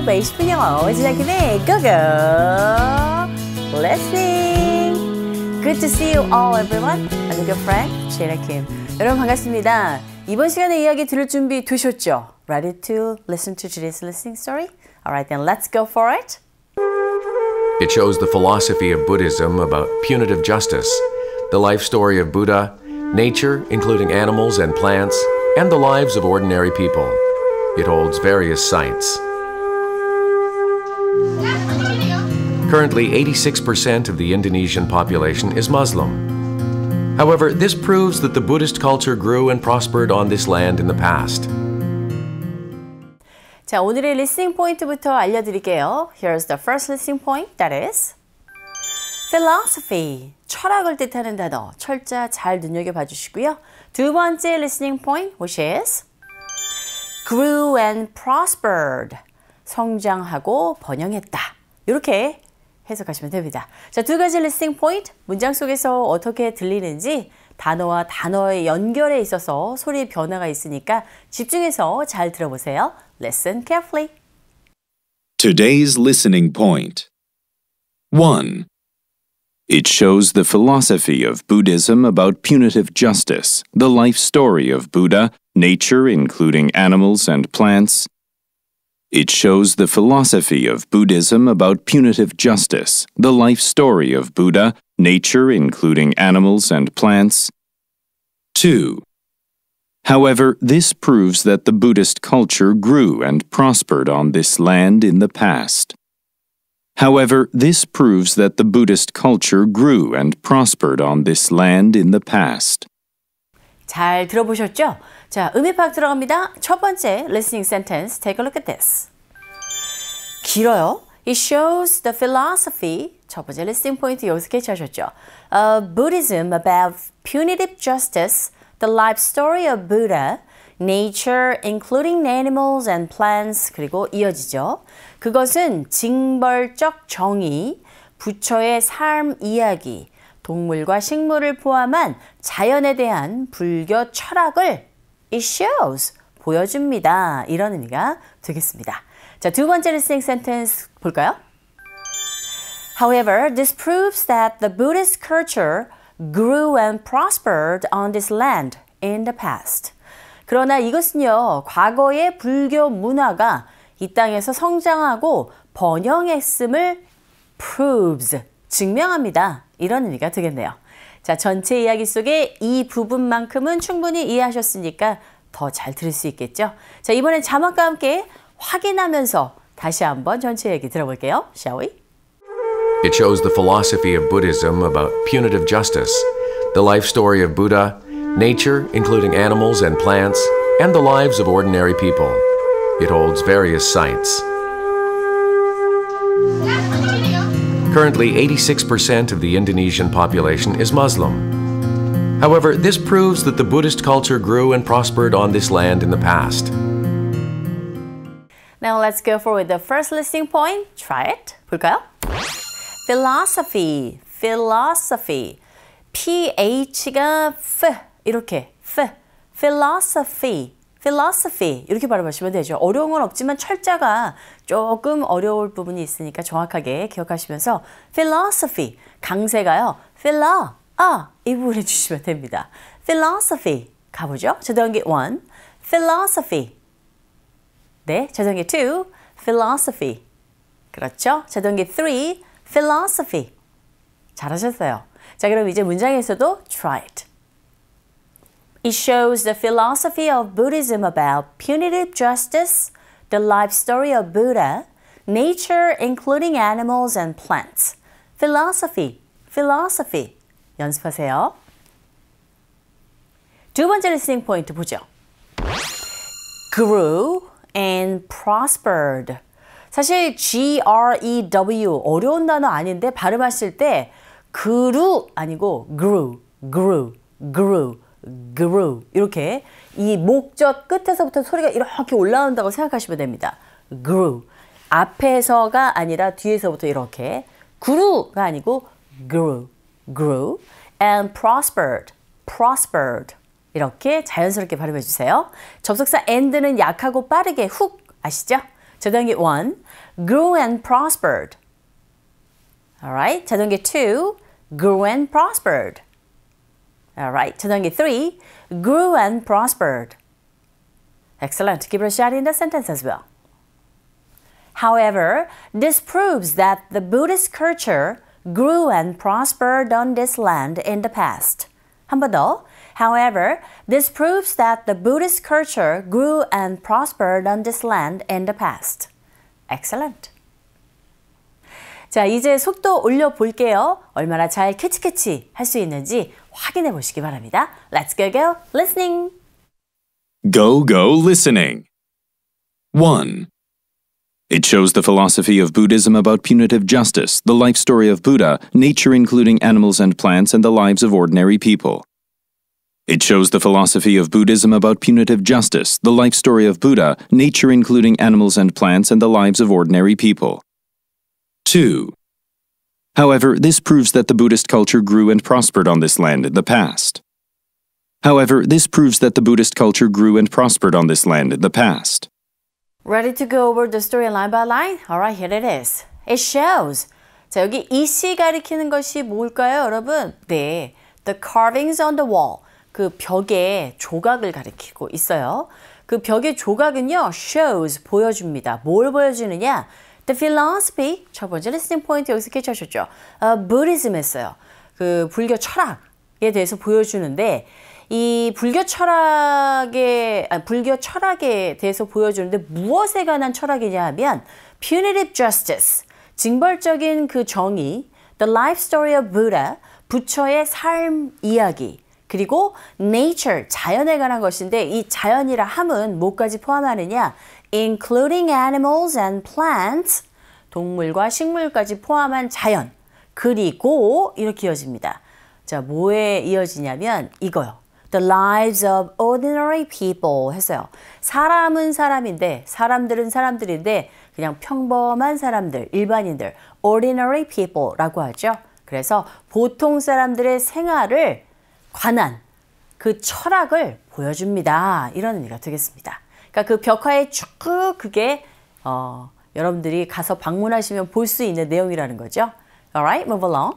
Base Piano. It's like hey, go go. Let's sing. Good to see you all, everyone. I'm your friend Shira Kim. 여러분 반갑습니다. 이번 시간에 이야기 들을 준비 되셨죠? Ready to listen to today's listening story? Alright then, let's go for it. It shows the philosophy of Buddhism about punitive justice, the life story of Buddha, nature, including animals and plants, and the lives of ordinary people. It holds various sites. Currently, 86% of the Indonesian population is Muslim. However, this proves that the Buddhist culture grew and prospered on this land in the past. 자, 오늘의 리스닝 포인트부터 알려드릴게요. Here's the first listening point, that is philosophy, 철학을 뜻하는 단어, 철자 잘 눈여겨봐 주시고요. 두 번째 listening point, which is grew and prospered, 성장하고 번영했다. 이렇게 해석하시면 됩니다. 자, 두 가지 리스팅 포인트. 문장 속에서 어떻게 들리는지 단어와 단어의 연결에 있어서 소리의 변화가 있으니까 집중해서 잘 들어보세요. Listen carefully. Today's listening point. 1. It shows the philosophy of Buddhism about punitive justice, the life story of Buddha, nature including animals and plants, it shows the philosophy of Buddhism about punitive justice, the life story of Buddha, nature including animals and plants. 2. However, this proves that the Buddhist culture grew and prospered on this land in the past. However, this proves that the Buddhist culture grew and prospered on this land in the past. 잘 들어보셨죠? 자, 음이 파악 들어갑니다. 첫 번째 listening sentence. Take a look at this. 길어요. It shows the philosophy. 첫 번째 listening 포인트 여기서 캐치하셨죠? Of Buddhism about punitive justice, the life story of Buddha, nature including animals and plants 그리고 이어지죠. 그것은 징벌적 정의, 부처의 삶 이야기, 동물과 식물을 포함한 자연에 대한 불교 철학을 it shows 보여줍니다. 이런 의미가 되겠습니다. 자, 두 번째 리스닝 센텐스 볼까요? However, this proves that the Buddhist culture grew and prospered on this land in the past. 그러나 이것은요, 과거의 불교 문화가 이 땅에서 성장하고 번영했음을 proves 증명합니다. 이런 의미가 되겠네요. 자, 전체 이야기 속에 이 부분만큼은 충분히 이해하셨으니까 더 잘 들을 수 있겠죠? 자, 이번엔 자막과 함께 확인하면서 다시 한번 전체 얘기 들어볼게요. Shall we? It shows the philosophy of Buddhism about punitive justice, the life story of Buddha, nature, including animals and plants, and the lives of ordinary people. It holds various sites. Currently, 86% of the Indonesian population is Muslim. However, this proves that the Buddhist culture grew and prospered on this land in the past. Now let's go for the first listing point. Try it. 볼까요? Philosophy. Philosophy. PH가 F 이렇게 F. Philosophy. philosophy 이렇게 발음하시면 되죠. 어려운 건 없지만 철자가 조금 어려울 부분이 있으니까 정확하게 기억하시면서 philosophy 강세가요. philo 아이 부분 해주시면 됩니다. philosophy 가보죠. 저단계 1 philosophy 네, 저단계 2 philosophy 그렇죠. 저단계 3 philosophy 잘하셨어요. 자 그럼 이제 문장에서도 try it It shows the philosophy of Buddhism about punitive justice, the life story of Buddha, nature including animals and plants. philosophy, philosophy. 연습하세요. 두 번째 리스닝 포인트 보죠. grew and prospered. 사실 G-R-E-W 어려운 단어 아닌데 발음하실 때 grew 아니고 grew, grew, grew 그루 이렇게 이 목젖 끝에서부터 소리가 이렇게 올라온다고 생각하시면 됩니다. 그루 앞에서가 아니라 뒤에서부터 이렇게 그루가 아니고 grew, grew and prospered, prospered 이렇게 자연스럽게 발음해 주세요. 접속사 and는 약하고 빠르게 훅 아시죠? 자동기 1 grew and prospered. alright. 자동기 2 grew and prospered. All right, 초단기 3 grew and prospered. Excellent. Give it a shot in the sentence as well. However, this proves that the Buddhist culture grew and prospered on this land in the past. 한 번 더. However, this proves that the Buddhist culture grew and prospered on this land in the past. Excellent. 자, 이제 속도 올려 볼게요. 얼마나 잘 캐치캐치 할 수 있는지 확인해 보시기 바랍니다. Let's go go listening. Go go listening. 1. It shows the philosophy of Buddhism about punitive justice, the life story of Buddha, nature including animals and plants, and the lives of ordinary people. It shows the philosophy of Buddhism about punitive justice, the life story of Buddha, nature including animals and plants, and the lives of ordinary people. 2. However, this proves that the Buddhist culture grew and prospered on this land in the past. However, this proves that the Buddhist culture grew and prospered on this land in the past. Ready to go over the story line by line? Alright, here it is. It shows. 자, 여기 이씨 가리키는 것이 뭘까요, 여러분? 네, the carvings on the wall. 그 벽에 조각을 가리키고 있어요. 그 벽의 조각은요, shows, 보여줍니다. 뭘 보여주느냐? The philosophy, 첫 번째 리스닝 포인트 여기서 캐치하셨죠? u 어, Buddhism 했어요. 그 불교 철학에 대해서 보여주는데 이 불교 철학에 아, 불교 철학에 대해서 보여주는데 무엇에 관한 철학이냐 하면 punitive justice, 징벌적인 그 정의, the life story of Buddha, 부처의 삶 이야기 그리고 nature 자연에 관한 것인데 이 자연이라 함은 뭐까지 포함하느냐? including animals and plants 동물과 식물까지 포함한 자연 그리고 이렇게 이어집니다. 자, 뭐에 이어지냐면 이거요. The lives of ordinary people 했어요. 사람은 사람인데 사람들은 사람들인데 그냥 평범한 사람들, 일반인들 ordinary people라고 하죠. 그래서 보통 사람들의 생활을 관한 그 철학을 보여줍니다. 이런 의미가 되겠습니다. 그러니까 그 벽화에 쭉 그게 어, 여러분들이 가서 방문하시면 볼 수 있는 내용이라는 거죠. Alright, move along.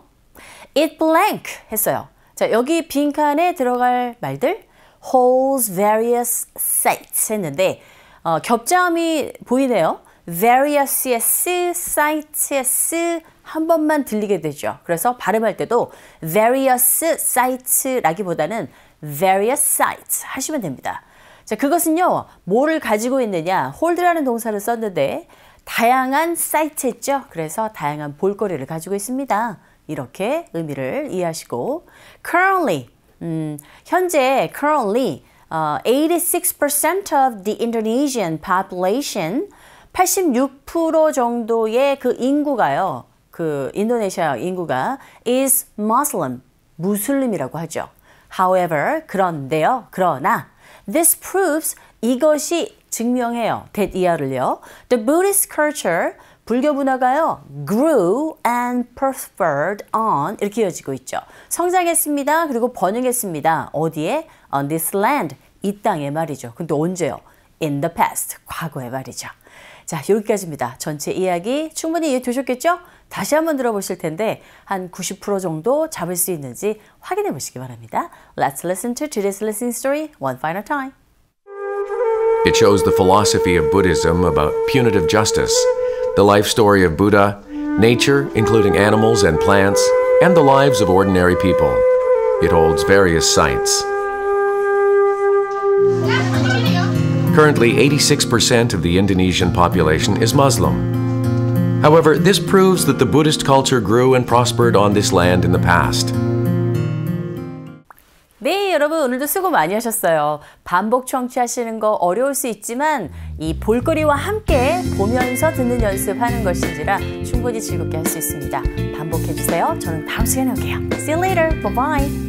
It blank 했어요. 자, 여기 빈칸에 들어갈 말들 holds various s i t s 했는데 어, 겹자음이 보이네요. v a r i o u s s, i t e s 한 번만 들리게 되죠. 그래서 발음할 때도 various sites라기보다는 various sites 하시면 됩니다. 자, 그것은요, 뭐를 가지고 있느냐, hold라는 동사를 썼는데, 다양한 사이트 있죠? 그래서 다양한 볼거리를 가지고 있습니다. 이렇게 의미를 이해하시고, currently, 음, 현재 currently, uh, 어, 86% of the Indonesian population 86% 정도의 그 인구가요. 그 인도네시아 인구가 is Muslim, 무슬림이라고 하죠. However, 그런데요. 그러나 this proves 이것이 증명해요. 대 이하를요. The Buddhist culture 불교 문화가요. grew and prospered on 이렇게 이어지고 있죠. 성장했습니다. 그리고 번영했습니다. 어디에? on this land 이 땅에 말이죠. 근데 언제요? in the past 과거에 말이죠. 자, 여기까지입니다. 전체 이야기 충분히 이해되셨겠죠? 다시 한번 들어보실 텐데 한 90% 정도 잡을 수 있는지 확인해 보시기 바랍니다. Let's listen to today's listening story one final time. It shows the philosophy of Buddhism about punitive justice, the life story of Buddha, nature, including animals and plants, and the lives of ordinary people. It holds various sites. Currently, 86% of the Indonesian population is Muslim. However, this proves that the Buddhist culture grew and prospered on this land in the past. 네, 여러분 오늘도 수고 많이 하셨어요. 반복 청취하시는 거 어려울 수 있지만 이 볼거리와 함께 보면서 듣는 연습하는 것인지라 충분히 즐겁게 할 수 있습니다. 반복해 주세요. 저는 다음 시간에 올게요. See you later. Bye bye.